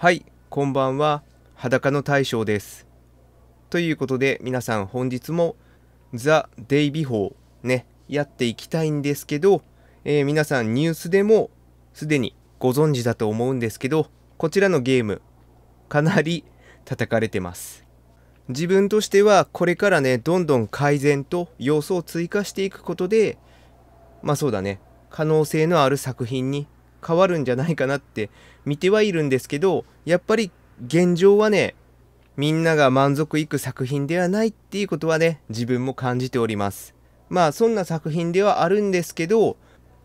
はいこんばんは裸の大将ですということで皆さん本日もザ・デイビフォーねやっていきたいんですけど、えー、皆さんニュースでもすでにご存知だと思うんですけどこちらのゲームかなり叩かれてます自分としてはこれからねどんどん改善と要素を追加していくことでまあそうだね可能性のある作品に変わるんじゃないかなって見てはいるんですけどやっぱり現状はねみんなが満足いく作品ではないっていうことはね自分も感じておりますまあそんな作品ではあるんですけど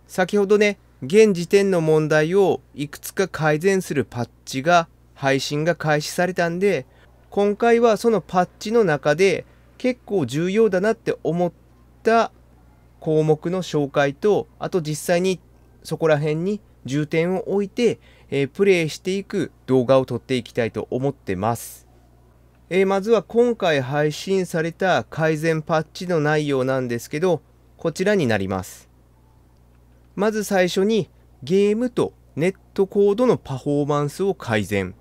先ほどね現時点の問題をいくつか改善するパッチが配信が開始されたんで今回はそのパッチの中で結構重要だなって思った項目の紹介とあと実際にそこら辺に重点を置いて、えー、プレイしていく動画を撮っていきたいと思ってます。えー、まずは今回配信された改善パッチの内容なんですけど、こちらになります。まず最初にゲームとネットコードのパフォーマンスを改善。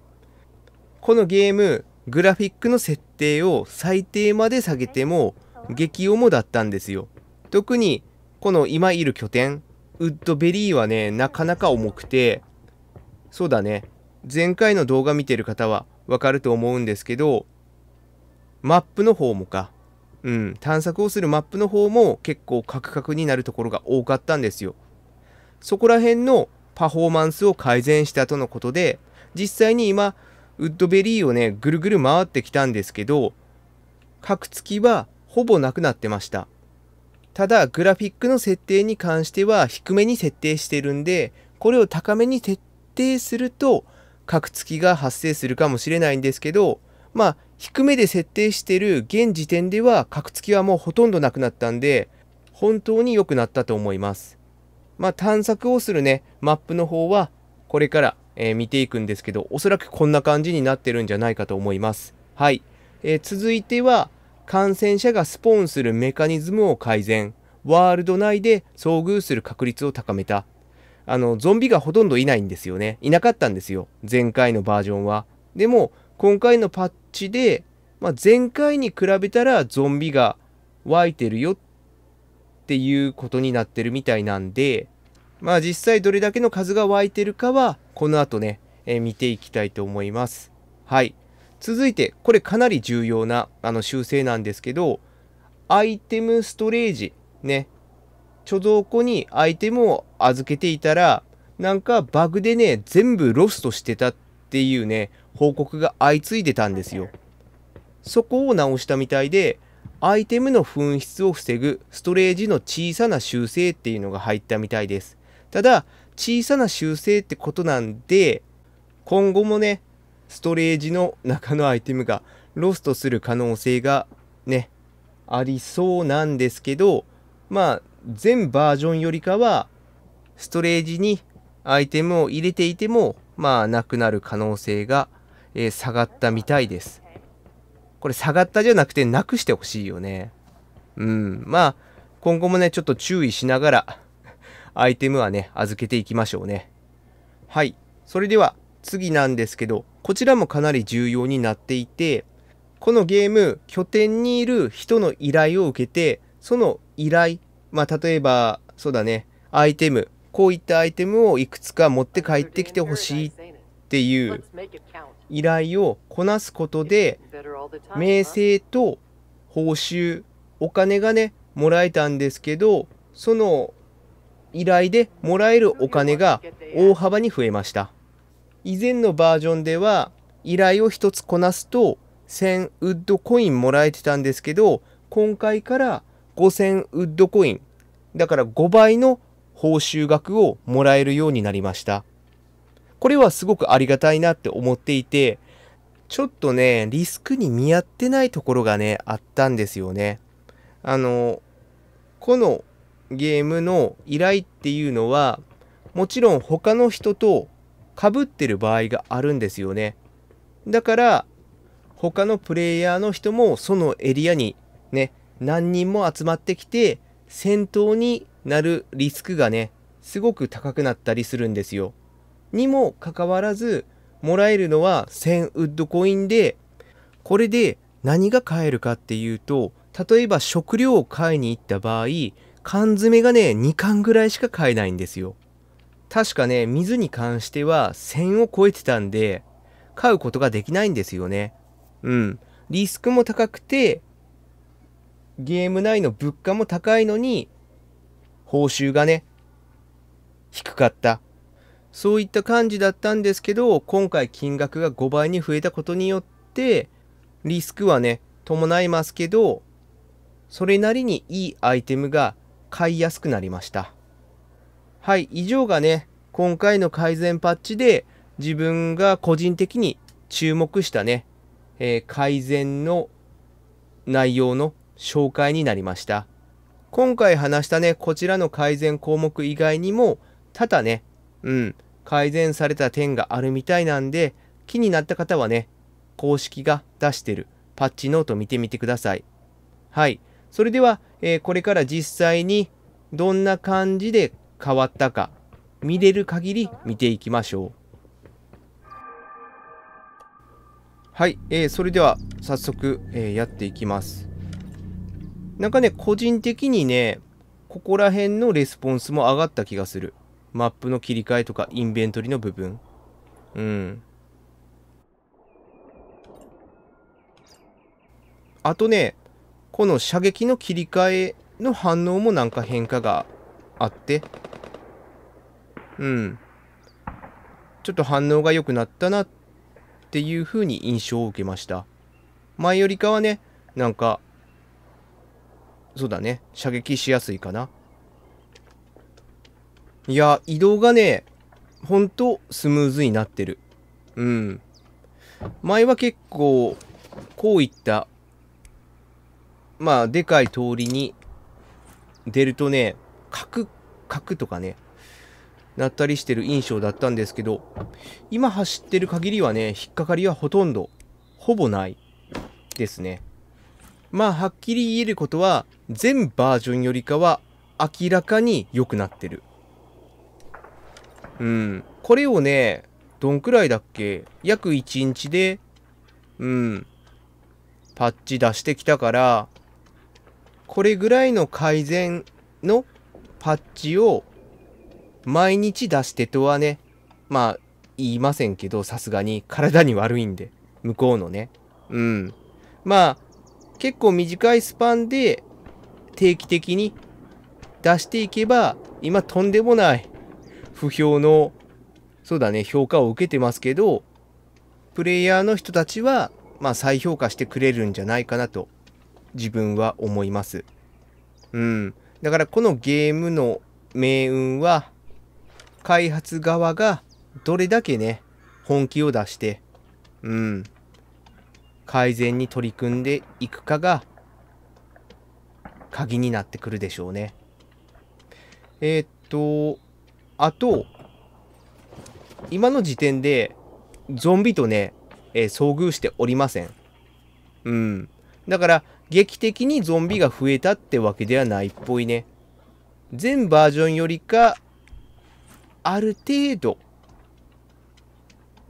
このゲーム、グラフィックの設定を最低まで下げても激重だったんですよ。特にこの今いる拠点ウッドベリーはね、なかなか重くて、そうだね、前回の動画見てる方はわかると思うんですけど、マップの方もか、うん、探索をするマップの方も結構カクカクになるところが多かったんですよ。そこら辺のパフォーマンスを改善したとのことで、実際に今、ウッドベリーをね、ぐるぐる回ってきたんですけど、角つきはほぼなくなってました。ただ、グラフィックの設定に関しては低めに設定してるんで、これを高めに設定すると、角つきが発生するかもしれないんですけど、まあ、低めで設定してる現時点では、角つきはもうほとんどなくなったんで、本当に良くなったと思います。まあ、探索をするね、マップの方は、これから、えー、見ていくんですけど、おそらくこんな感じになってるんじゃないかと思います。はい。えー、続いては、感染者がスポーンするメカニズムを改善、ワールド内で遭遇する確率を高めた。あの、ゾンビがほとんどいないんですよね。いなかったんですよ。前回のバージョンは。でも、今回のパッチで、まあ、前回に比べたらゾンビが湧いてるよっていうことになってるみたいなんで、まあ実際どれだけの数が湧いてるかは、この後ね、えー、見ていきたいと思います。はい。続いて、これかなり重要なあの修正なんですけど、アイテムストレージ、ね、貯蔵庫にアイテムを預けていたら、なんかバグでね、全部ロストしてたっていうね、報告が相次いでたんですよ。そこを直したみたいで、アイテムの紛失を防ぐストレージの小さな修正っていうのが入ったみたいです。ただ、小さな修正ってことなんで、今後もね、ストレージの中のアイテムがロストする可能性がね、ありそうなんですけど、まあ、全バージョンよりかは、ストレージにアイテムを入れていても、まあ、なくなる可能性が、えー、下がったみたいです。これ下がったじゃなくて、なくしてほしいよね。うん。まあ、今後もね、ちょっと注意しながら、アイテムはね、預けていきましょうね。はい。それでは、次なんですけど、こちらもかなり重要になっていて、このゲーム、拠点にいる人の依頼を受けて、その依頼、まあ、例えば、そうだね、アイテム、こういったアイテムをいくつか持って帰ってきてほしいっていう依頼をこなすことで、名声と報酬、お金がね、もらえたんですけど、その依頼でもらえるお金が大幅に増えました。以前のバージョンでは依頼を1つこなすと1000ウッドコインもらえてたんですけど今回から5000ウッドコインだから5倍の報酬額をもらえるようになりましたこれはすごくありがたいなって思っていてちょっとねリスクに見合ってないところがねあったんですよねあのこのゲームの依頼っていうのはもちろん他の人とかぶってる場合があるんですよね。だから他のプレイヤーの人もそのエリアにね何人も集まってきて戦闘になるリスクがねすごく高くなったりするんですよ。にもかかわらずもらえるのは1000ウッドコインでこれで何が買えるかっていうと例えば食料を買いに行った場合缶詰がね2缶ぐらいしか買えないんですよ。確かね、水に関しては1000を超えてたんで、買うことができないんですよね。うん。リスクも高くて、ゲーム内の物価も高いのに、報酬がね、低かった。そういった感じだったんですけど、今回金額が5倍に増えたことによって、リスクはね、伴いますけど、それなりにいいアイテムが買いやすくなりました。はい、以上がね、今回の改善パッチで自分が個人的に注目したね、えー、改善の内容の紹介になりました。今回話したね、こちらの改善項目以外にも、多々ね、うん、改善された点があるみたいなんで、気になった方はね、公式が出してるパッチノート見てみてください。はい。それでは、えー、これから実際にどんな感じで変わったか見れる限り見ていきましょうはい、えー、それでは早速、えー、やっていきますなんかね個人的にねここら辺のレスポンスも上がった気がするマップの切り替えとかインベントリの部分うんあとねこの射撃の切り替えの反応もなんか変化があってうん、ちょっと反応が良くなったなっていうふうに印象を受けました。前よりかはね、なんか、そうだね、射撃しやすいかな。いや、移動がね、ほんとスムーズになってる。うん。前は結構、こういった、まあ、でかい通りに出るとね、角、角とかね、なったりしてる印象だったんですけど、今走ってる限りはね、引っかかりはほとんど、ほぼないですね。まあ、はっきり言えることは、全バージョンよりかは明らかに良くなってる。うん。これをね、どんくらいだっけ約1日で、うん、パッチ出してきたから、これぐらいの改善のパッチを毎日出してとはね、まあ、言いませんけど、さすがに体に悪いんで、向こうのね。うん。まあ、結構短いスパンで定期的に出していけば、今とんでもない不評の、そうだね、評価を受けてますけど、プレイヤーの人たちは、まあ再評価してくれるんじゃないかなと、自分は思います。うん。だからこのゲームの命運は、開発側がどれだけね、本気を出して、うん、改善に取り組んでいくかが、鍵になってくるでしょうね。えー、っと、あと、今の時点で、ゾンビとね、えー、遭遇しておりません。うん。だから、劇的にゾンビが増えたってわけではないっぽいね。全バージョンよりか、ある程度、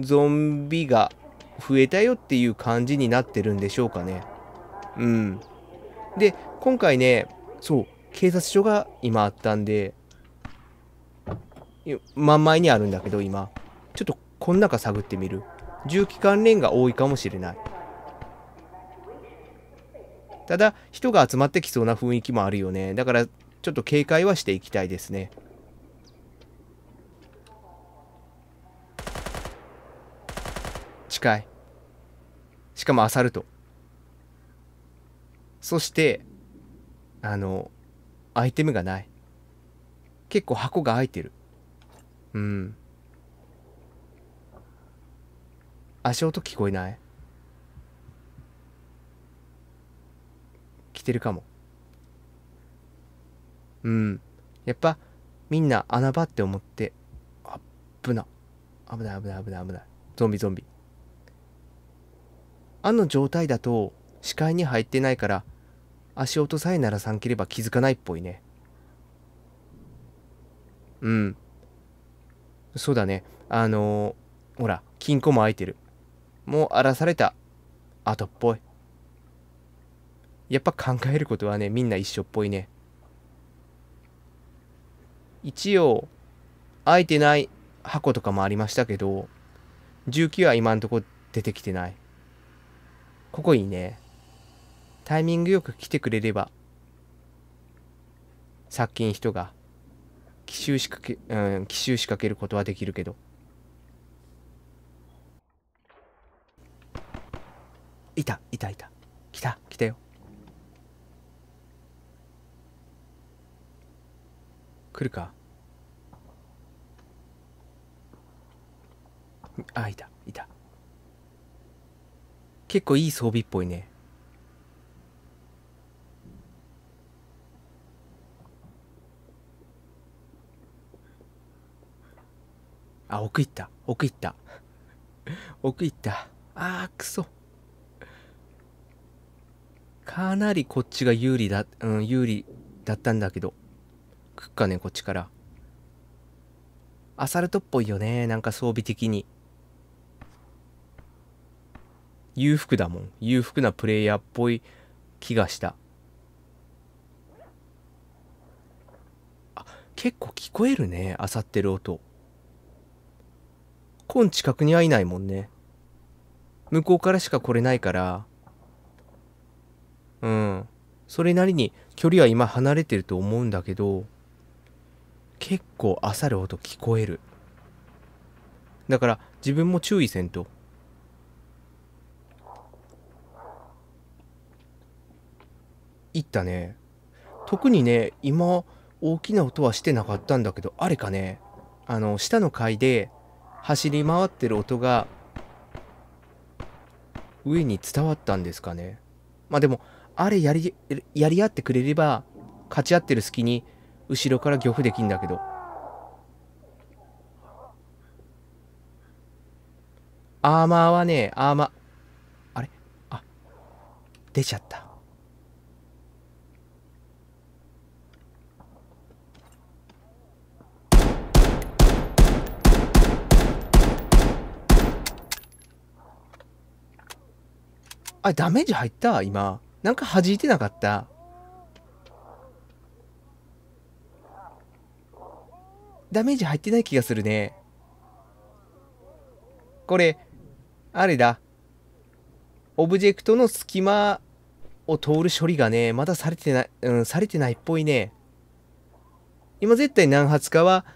ゾンビが増えたよっていう感じになってるんでしょうかね。うん。で、今回ね、そう、警察署が今あったんで、真ん前にあるんだけど、今。ちょっとこん中探ってみる。重機関連が多いかもしれない。ただ、人が集まってきそうな雰囲気もあるよね。だから、ちょっと警戒はしていきたいですね。いしかもアサルトそしてあのアイテムがない結構箱が開いてるうん足音聞こえない来てるかもうんやっぱみんな穴場って思ってあっぶな危ない危ない危ない危ないゾンビゾンビあの状態だと視界に入ってないから足音さえ鳴らさんければ気づかないっぽいねうんそうだねあのー、ほら金庫も開いてるもう荒らされた後っぽいやっぱ考えることはねみんな一緒っぽいね一応開いてない箱とかもありましたけど19は今んとこ出てきてないここいいね、タイミングよく来てくれれば、さっき人が、奇襲仕掛け、うん、奇襲仕掛けることはできるけど。いた、いた、いた。来た、来たよ。来るかあ、いた。結構いい装備っぽいねあ奥行った奥行った奥行ったあーくそかなりこっちが有利だうん有利だったんだけどくっかねこっちからアサルトっぽいよねなんか装備的に裕福だもん裕福なプレイヤーっぽい気がしたあ結構聞こえるねあさってる音今近くにはいないもんね向こうからしか来れないからうんそれなりに距離は今離れてると思うんだけど結構あさる音聞こえるだから自分も注意せんと行ったね。特にね、今、大きな音はしてなかったんだけど、あれかね、あの、下の階で走り回ってる音が、上に伝わったんですかね。まあでも、あれやり、やり合ってくれれば、勝ち合ってる隙に、後ろから漁夫できんだけど。アーマーはね、アーマー、あれあ、出ちゃった。あ、ダメージ入った今。なんか弾いてなかった。ダメージ入ってない気がするね。これ、あれだ。オブジェクトの隙間を通る処理がね、まだされてない、うん、されてないっぽいね。今絶対何発かは、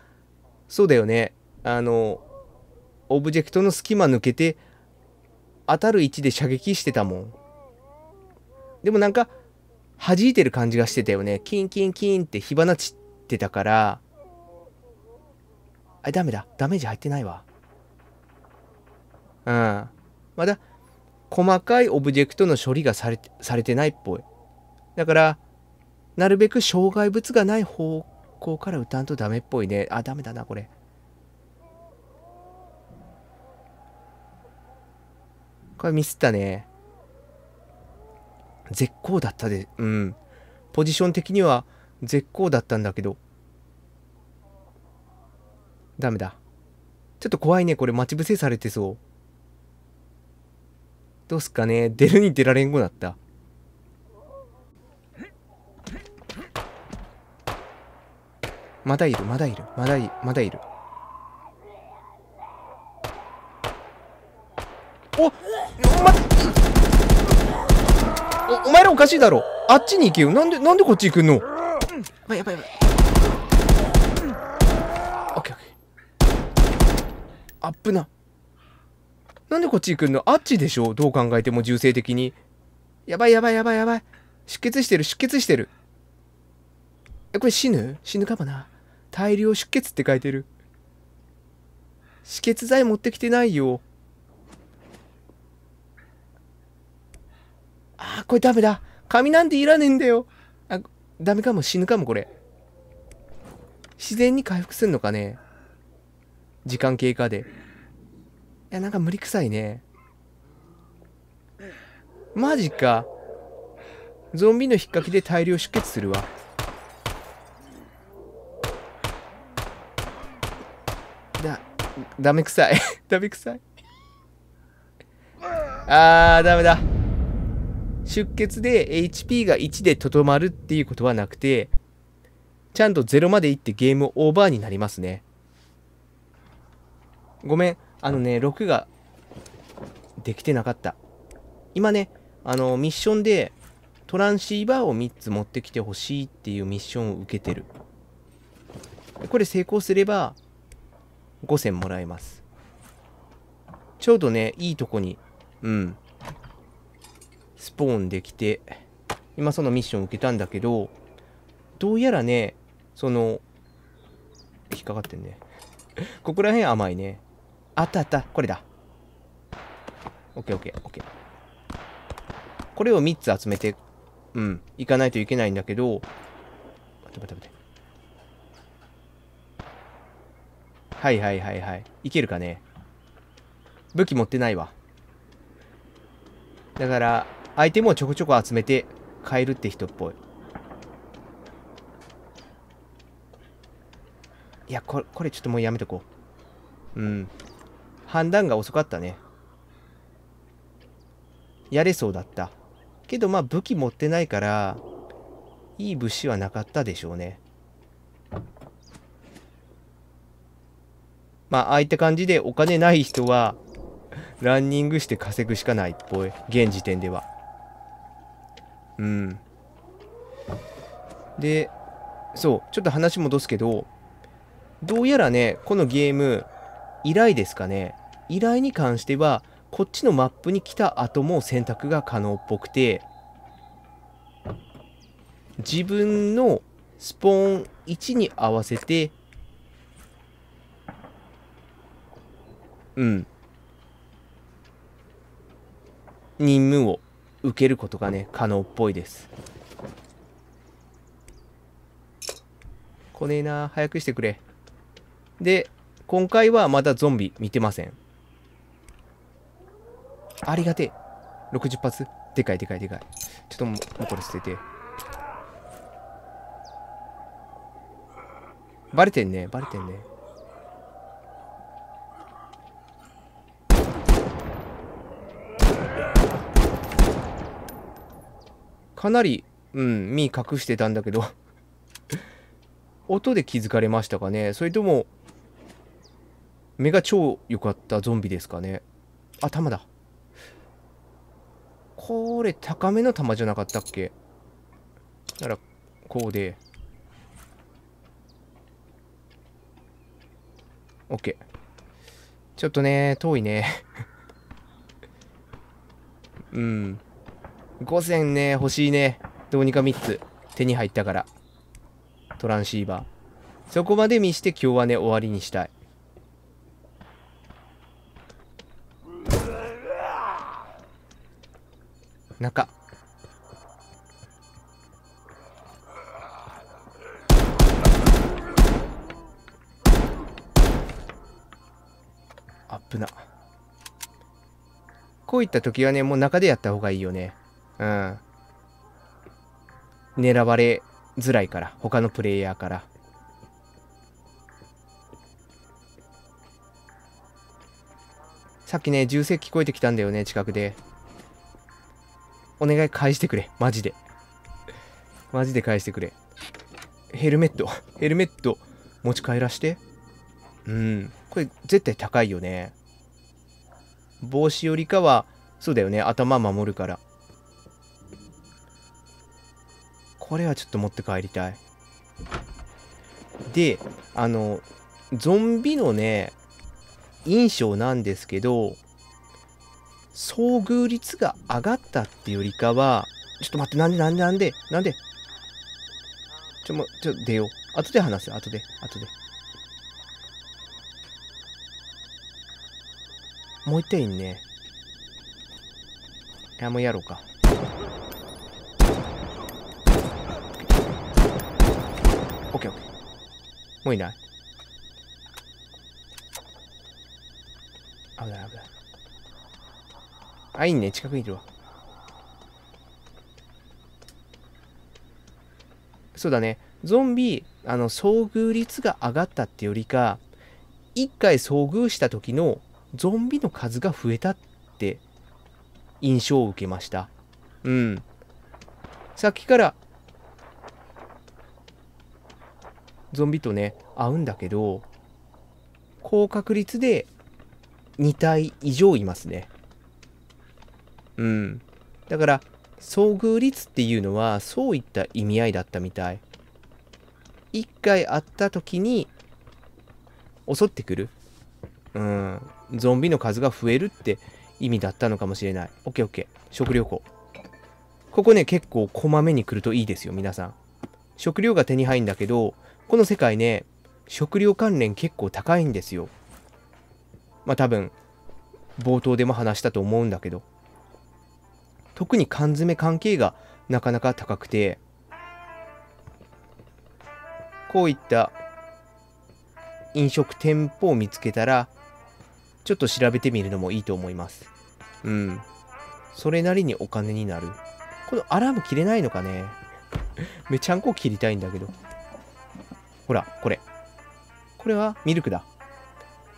そうだよね。あの、オブジェクトの隙間抜けて、当たる位置で射撃してたもん。でもなんか、弾いてる感じがしてたよね。キンキンキンって火花散ってたから、あ、ダメだ。ダメージ入ってないわ。うん。まだ、細かいオブジェクトの処理がされされてないっぽい。だから、なるべく障害物がない方向から撃たんとダメっぽいね。あ、ダメだな、これ。これミスったね。絶好だったで、うん。ポジション的には絶好だったんだけど。ダメだ。ちょっと怖いね。これ待ち伏せされてそう。どうすかね。出るに出られんごなった。まだいる、まだいる、まだいる、まだいる。おっお前らおかしいだろあっちに行けよなんでなんでこっち行くのやばいやばいやばいオッケーオッケーあっぶななんでこっち行くのあっちでしょどう考えても銃声的にやばいやばいやばいやばい出血してる出血してるえこれ死ぬ死ぬかもな大量出血って書いてる止血剤持ってきてないよあー、これダメだ。紙なんていらねえんだよ。あ、ダメかも、死ぬかも、これ。自然に回復すんのかね。時間経過で。いや、なんか無理くさいね。マジか。ゾンビの引っかきで大量出血するわ。だ、ダメくさい。ダメくさい。あー、ダメだ。出血で HP が1でとどまるっていうことはなくて、ちゃんと0までいってゲームオーバーになりますね。ごめん、あのね、6ができてなかった。今ね、あの、ミッションでトランシーバーを3つ持ってきてほしいっていうミッションを受けてる。これ成功すれば5000もらえます。ちょうどね、いいとこに、うん、スポーンできて、今そのミッションを受けたんだけど、どうやらね、その、引っかかってんね。ここら辺甘いね。あったあった。これだ。オッケーオッケーオッケー。これを3つ集めて、うん、行かないといけないんだけど、待って待って待って。はいはいはいはい。いけるかね。武器持ってないわ。だから、アイテムをちょこちょこ集めて買えるって人っぽい。いや、これ、これちょっともうやめとこう。うん。判断が遅かったね。やれそうだった。けどまあ武器持ってないから、いい物資はなかったでしょうね。まあ、ああいった感じでお金ない人は、ランニングして稼ぐしかないっぽい。現時点では。うん。で、そう、ちょっと話戻すけど、どうやらね、このゲーム、依頼ですかね。依頼に関しては、こっちのマップに来た後も選択が可能っぽくて、自分のスポーン1に合わせて、うん、任務を受けることがね、可能っぽいです。来ねえな早くしてくれ。で、今回はまだゾンビ見てません。ありがてえ。60発。でかいでかいでかい。ちょっともうこれ捨てて。バレてんね、バレてんね。かなり、うん、身隠してたんだけど 音で気づかれましたかねそれとも、目が超良かったゾンビですかねあ、弾だ。これ、高めの弾じゃなかったっけなら、こうで。OK。ちょっとね、遠いね。うん。5000ね、欲しいね。どうにか3つ手に入ったから。トランシーバー。そこまで見して今日はね、終わりにしたい。中。アップな。こういった時はね、もう中でやった方がいいよね。うん。狙われづらいから、他のプレイヤーから。さっきね、銃声聞こえてきたんだよね、近くで。お願い返してくれ、マジで。マジで返してくれ。ヘルメット、ヘルメット持ち帰らして。うん。これ絶対高いよね。帽子よりかは、そうだよね、頭守るから。これはちょっと持って帰りたい。で、あの、ゾンビのね、印象なんですけど、遭遇率が上がったってよりかは、ちょっと待って、なんでなんでなんでなんでちょ、もちょ、出よう。後で話す、後で、後で。もう一点いんね。いや、もうやろうか。オッケーもういない危ない危ない。あ、いいね。近くにいるわ。そうだね。ゾンビ、あの、遭遇率が上がったってよりか、一回遭遇した時のゾンビの数が増えたって印象を受けました。うん。さっきからゾンビとね、合うんだけど、高確率で2体以上いますね。うん。だから、遭遇率っていうのは、そういった意味合いだったみたい。1回会った時に、襲ってくる。うん。ゾンビの数が増えるって意味だったのかもしれない。オッケーオッケー。食料庫。ここね、結構こまめに来るといいですよ、皆さん。食料が手に入るんだけど、この世界ね、食料関連結構高いんですよ。まあ多分、冒頭でも話したと思うんだけど。特に缶詰関係がなかなか高くて、こういった飲食店舗を見つけたら、ちょっと調べてみるのもいいと思います。うん。それなりにお金になる。このアラーム切れないのかね めちゃんこ切りたいんだけど。ほら、これ。これはミルクだ。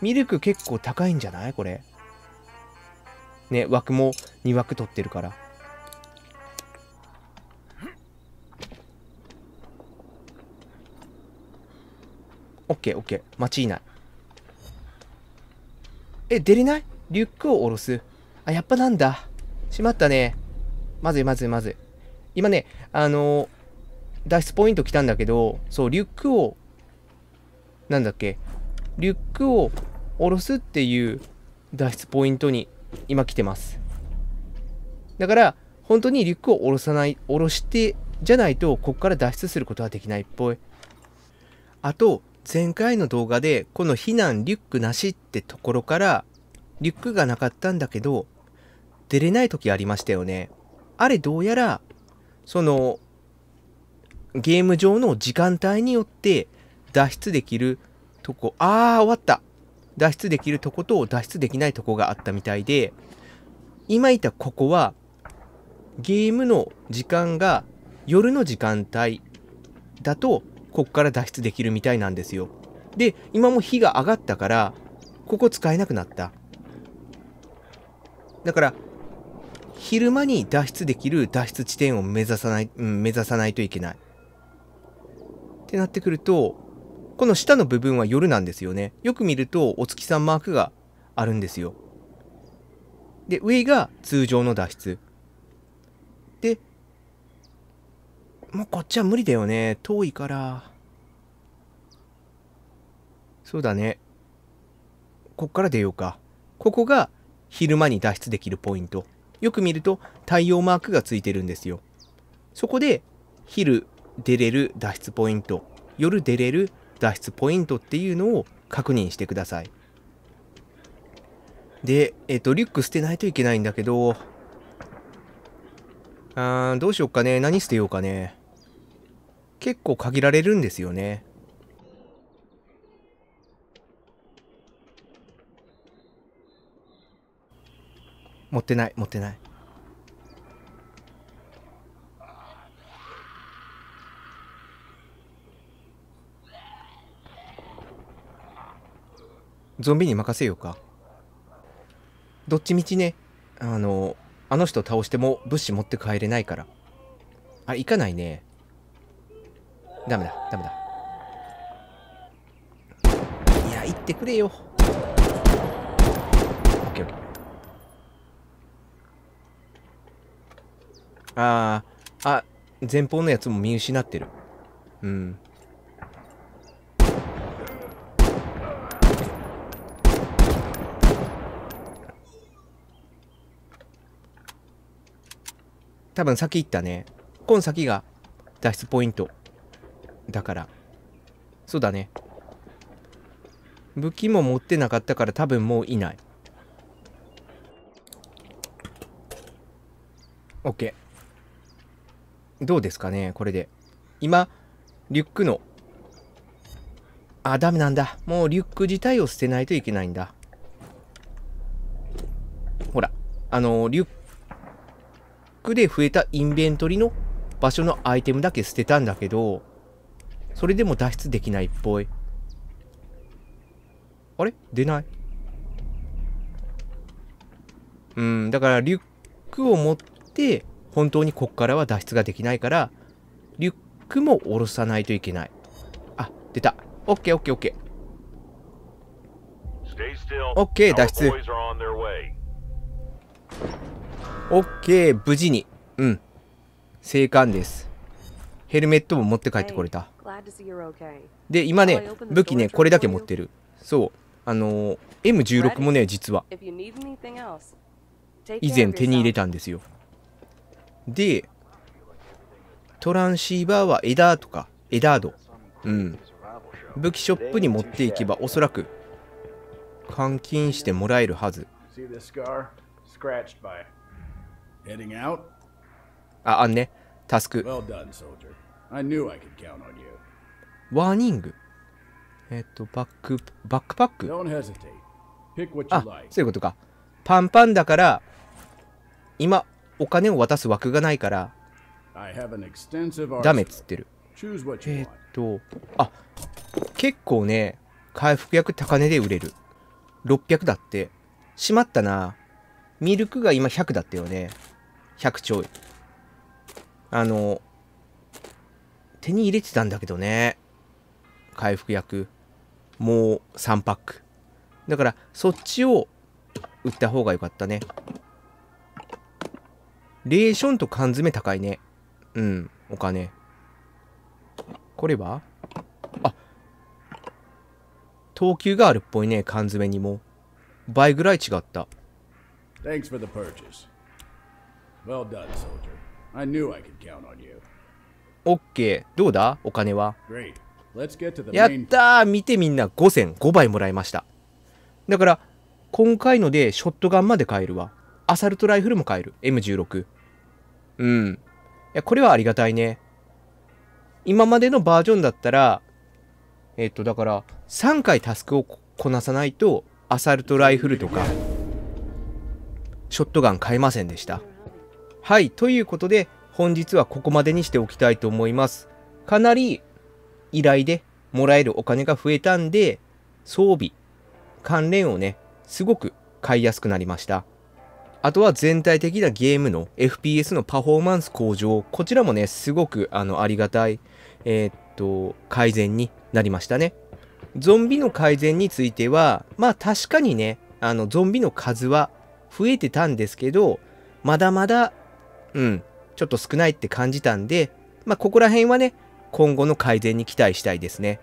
ミルク結構高いんじゃないこれ。ね、枠も2枠取ってるから。オッケーオッケー。間違いない。え、出れないリュックを下ろす。あ、やっぱなんだ。しまったね。まずいまずいまずい。今ね、あのー、脱出ポイント来たんだけど、そう、リュックをなんだっけ、リュックを下ろすっていう脱出ポイントに今来てます。だから、本当にリュックを下ろさない、下ろしてじゃないと、ここから脱出することはできないっぽい。あと、前回の動画で、この避難リュックなしってところから、リュックがなかったんだけど、出れない時ありましたよね。あれどうやら、その、ゲーム上の時間帯によって脱出できるとこ、あー、終わった。脱出できるとこと脱出できないとこがあったみたいで、今いたここは、ゲームの時間が夜の時間帯だと、こっから脱出できるみたいなんですよ。で、今も火が上がったから、ここ使えなくなった。だから、昼間に脱出できる脱出地点を目指さない、うん、目指さないといけない。ってなってくると、この下の部分は夜なんですよね。よく見るとお月さんマークがあるんですよ。で、上が通常の脱出。で、もうこっちは無理だよね。遠いから。そうだね。こっから出ようか。ここが昼間に脱出できるポイント。よく見ると太陽マークがついてるんですよ。そこで昼出れる脱出ポイント、夜出れる脱出ポイントっていうのを確認してください。で、えっと、リュック捨てないといけないんだけど、あーどうしよっかね。何捨てようかね。結構限られるんですよね。持ってない、持ってない。ゾンビに任せようか。どっちみちね、あの、あの人倒しても物資持って帰れないから。あ、行かないね。ダメだ、ダメだ。いや、行ってくれよ。オッケーオッケー。ああ、あ、前方のやつも見失ってる。うん。多分先行ったね。この先が脱出ポイント。だから。そうだね。武器も持ってなかったから多分もういない。OK。どうですかねこれで。今、リュックの。あ、ダメなんだ。もうリュック自体を捨てないといけないんだ。ほら。あの、リュック。で増えたインベントリの場所のアイテムだけ捨てたんだけど、それでも脱出できないっぽい。あれ出ない。うん、だからリュックを持って、本当にこっからは脱出ができないから、リュックも下ろさないといけない。あ、出た。オッケーオッケーオッケー。オッケー脱出。OK 無事にうん生還ですヘルメットも持って帰ってこれたで今ね武器ねこれだけ持ってるそうあのー、M16 もね実は以前手に入れたんですよでトランシーバーはエダーとかエダードうん武器ショップに持っていけばおそらく換金してもらえるはず Heading out? あ、あんね。タスク。Well done, soldier. I knew I could count on you. ワーニング。えっ、と、バック、バックパック。Don't hesitate. Pick what you like. あ、そういうことか。パンパンだから、今、お金を渡す枠がないから、ダメっつってる。えっ、ー、と、あ、結構ね、回復薬高値で売れる。600だって。しまったな。ミルクが今100だったよね。100兆円。あの、手に入れてたんだけどね。回復薬。もう3パック。だから、そっちを売った方が良かったね。レーションと缶詰高いね。うん、お金。これはあ、等級があるっぽいね、缶詰にも。倍ぐらい違った。Thanks for the purchase. Well done, soldier. I knew I could count on you. OK。どうだお金は。Great. Let's get to the main... やったー見てみんな5銭5倍もらいました。だから、今回のでショットガンまで買えるわ。アサルトライフルも買える。M16。うん。いや、これはありがたいね。今までのバージョンだったら、えっと、だから、3回タスクをこなさないと、アサルトライフルとか、ショットガン買えませんでした。はい、ということで、本日はここまでにしておきたいと思います。かなり依頼でもらえるお金が増えたんで、装備、関連をね、すごく買いやすくなりました。あとは全体的なゲームの FPS のパフォーマンス向上、こちらもね、すごくあのありがたい、えー、っと、改善になりましたね。ゾンビの改善については、まあ確かにね、あの、ゾンビの数は増えてたんですけど、まだまだうん、ちょっと少ないって感じたんで、まあ、ここら辺はね、今後の改善に期待したいですね。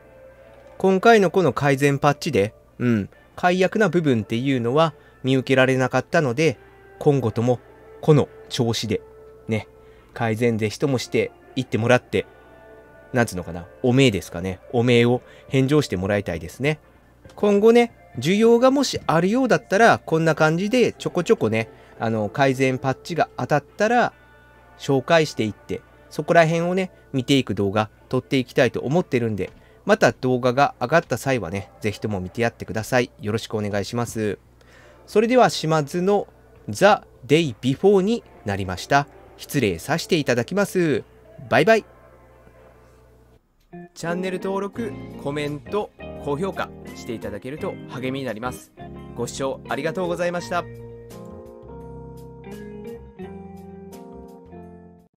今回のこの改善パッチで、うん、解約な部分っていうのは見受けられなかったので、今後ともこの調子で、ね、改善是非ともしていってもらって、なんつうのかな、おめえですかね。おめえを返上してもらいたいですね。今後ね、需要がもしあるようだったら、こんな感じでちょこちょこね、あの改善パッチが当たったら紹介していってそこら辺をね見ていく動画撮っていきたいと思ってるんでまた動画が上がった際はね是非とも見てやってくださいよろしくお願いしますそれでは島津の The Day Before になりました失礼させていただきますバイバイチャンネル登録コメント高評価していただけると励みになりますご視聴ありがとうございました。